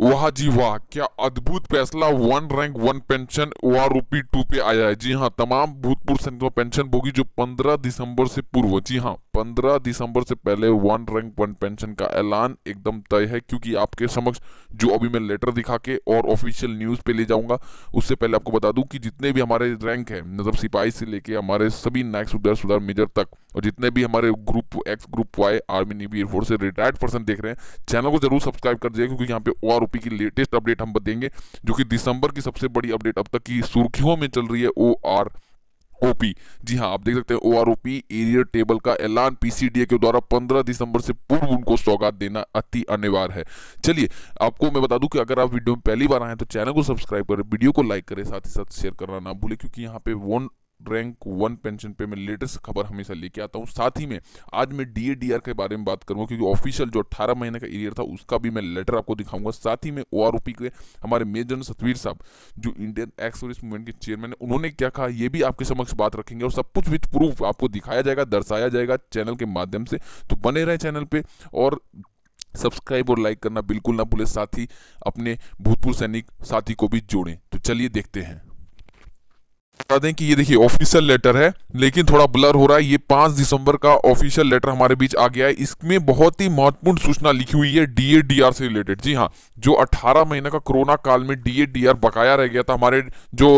वाह जी वाह क्या अद्भुत फैसला वन रैंक वन पेंशन वाह रूपी टू पे आया है जी हाँ तमाम भूतपूर्व सैनिकों पेंशन भोगी जो 15 दिसंबर से पूर्व जी हाँ 15 दिसंबर से पहले वन रैंक वन पेंशन का ऐलान एकदम तय है क्योंकि आपके समक्ष जो अभी मैं लेटर दिखा के और ऑफिशियल न्यूज़ पे ले जाऊंगा उससे पहले आपको बता दूं कि जितने भी हमारे रैंक हैं मतलब सिपाही से लेके हमारे सभी नायक सुधार सुधार मेजर तक और जितने भी हमारे group X group Y army navy air force से रिटायर्ड पर्सन देख रहे हैं चैनल को जरूर सब्सक्राइब कर दिया क्योंकि यहाँ पे ओ आर की लेटेस्ट अपडेट हम बताएंगे जो कि दिसंबर की सबसे बड़ी अपडेट अब तक की सुर्खियों में चल रही है ओ आर ओपी जी हाँ आप देख सकते हैं O R OP arrear table का ऐलान पीसीडीए के द्वारा 15 दिसंबर से पूर्व उनको सौगात देना अति अनिवार्य है चलिए आपको मैं बता दूं कि अगर आप वीडियो में पहली बार आए तो चैनल को सब्सक्राइब करें वीडियो को लाइक करें साथ ही साथ शेयर करना ना भूलें क्योंकि यहाँ पे वन रैंक वन पेंशन पे मैं लेटेस्ट खबर हमेशा लेके आता हूँ साथ ही में आज मैं डी ए डी आर के बारे में बात करूँगा क्योंकि ऑफिशियल जो अट्ठारह महीने का एरियर था उसका भी मैं लेटर आपको दिखाऊंगा साथ ही में ओ आर ओ पी के हमारे मेजर सतवीर साहब जो इंडियन एक्स सर्विस मूवमेंट के चेयरमैन है उन्होंने क्या कहा यह भी आपके समक्ष बात रखेंगे और सब कुछ विथ प्रूफ आपको दिखाया जाएगा दर्शाया जाएगा चैनल के माध्यम से तो बने रहे चैनल पर और सब्सक्राइब और लाइक करना बिल्कुल ना भूले साथ ही अपने भूतपूर्व सैनिक साथी को भी जोड़ें तो चलिए देखते हैं बता दें कि ये देखिए ऑफिशियल लेटर है लेकिन थोड़ा ब्लर हो रहा है ये पांच दिसंबर का ऑफिशियल लेटर हमारे बीच आ गया है इसमें बहुत ही महत्वपूर्ण सूचना लिखी हुई है डीएडीआर से रिलेटेड जी हाँ जो अठारह महीने का कोरोना काल में डीएडीआर बकाया रह गया था हमारे जो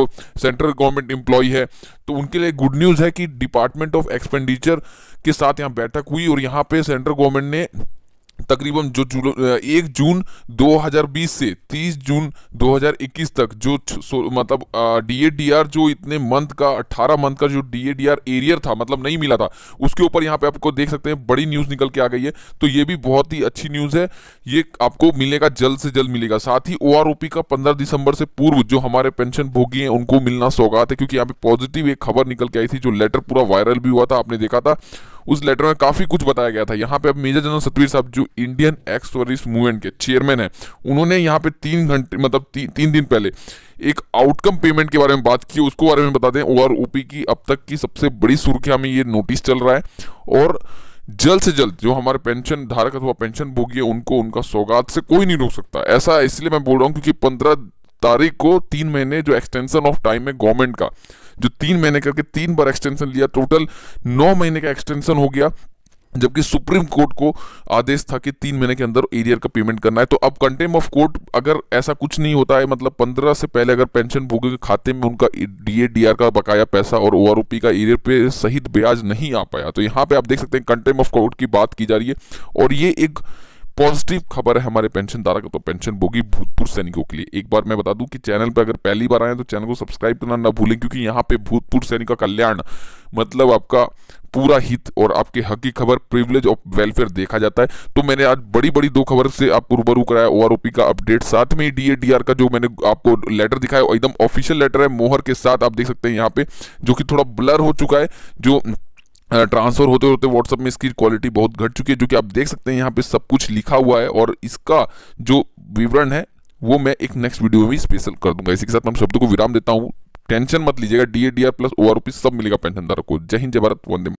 सेंट्रल गवर्नमेंट एम्प्लॉय है तो उनके लिए गुड न्यूज़ है कि डिपार्टमेंट ऑफ एक्सपेंडिचर के साथ यहाँ बैठक हुई और यहाँ पे सेंट्रल गवर्नमेंट ने तकरीबन जो जुल एक जून 2020 से 30 जून 2021 तक जो मतलब डीएडीआर जो इतने मंथ का 18 मंथ का जो डीएडीआर एरियर था मतलब नहीं मिला था उसके ऊपर यहाँ पे आपको देख सकते हैं बड़ी न्यूज़ निकल के आ गई है तो ये भी बहुत ही अच्छी न्यूज़ है ये आपको मिलेगा जल्द से जल्द मिलेगा साथ ही ओ का पंद्रह दिसंबर से पूर्व जो हमारे पेंशन भोगी हैं उनको मिलना सौगात है क्योंकि यहाँ पे पॉजिटिव एक खबर निकल के आई थी जो लेटर पूरा वायरल भी हुआ था आपने देखा था उस लेटर में काफ़ी कुछ बताया गया था यहाँ पे अब मेजर जनरल सतवीर साहब जो इंडियन एक्स टूरिस्ट मूवमेंट के चेयरमैन है उन्होंने यहाँ पे तीन घंटे मतलब ती, तीन दिन पहले एक आउटकम पेमेंट के बारे में बात की उसको बारे में बताते हैं और ओपी की अब तक की सबसे बड़ी सुर्खिया में ये नोटिस चल रहा है और जल्द से जल्द जो हमारे पेंशन धारक अथवा पेंशन भोगी है उनको उनका सौगात से कोई नहीं रोक सकता ऐसा इसलिए मैं बोल रहा हूँ क्योंकि पंद्रह तारीख को तीन महीने जो एक्सटेंशन ऑफ टाइम है गवर्नमेंट का जो तीन महीने करके तीन बार एक्सटेंशन लिया टोटल नौ महीने का एक्सटेंशन हो गया जबकि सुप्रीम कोर्ट को आदेश था कि तीन महीने के अंदर एरियर का पेमेंट करना है तो अब कंटेम ऑफ कोर्ट अगर ऐसा कुछ नहीं होता है मतलब पंद्रह से पहले अगर पेंशन भोगियों के खाते में उनका डीए डीआर का बकाया पैसा और ओ का एरियर पे सहित ब्याज नहीं आ पाया तो यहाँ पे आप देख सकते हैं कंटेम ऑफ कोर्ट की बात की जा रही है और ये एक पॉजिटिव खबर है हमारे पेंशन धारक तो पेंशन भोगी भूतपूर्व सैनिकों के लिए एक बार मैं बता दूं कि चैनल पर अगर पहली बार आए तो चैनल को सब्सक्राइब करना ना भूलें क्योंकि यहाँ पे भूतपूर्व सैनिक का कल्याण मतलब आपका पूरा हित और आपके हक की खबर प्रिविलेज ऑफ वेलफेयर देखा जाता है तो मैंने आज बड़ी बड़ी दो खबर से आपको रूबरू कराया ओ ओ आर पी का अपडेट साथ में डी ए डी आर का जो मैंने आपको लेटर दिखाया एकदम ऑफिशियल लेटर है मोहर के साथ आप देख सकते हैं यहाँ पे जो कि थोड़ा ब्लर हो चुका है जो ट्रांसफ़र होते होते व्हाट्सअप में इसकी क्वालिटी बहुत घट चुकी है जो कि आप देख सकते हैं यहाँ पे सब कुछ लिखा हुआ है और इसका जो विवरण है वो मैं एक नेक्स्ट वीडियो में स्पेशल कर दूंगा इसी के साथ मैं शब्दों को विराम देता हूँ टेंशन मत लीजिएगा D A D R plus O R सब मिलेगा पेंशनदार को जय हिंद जय भारत वंदे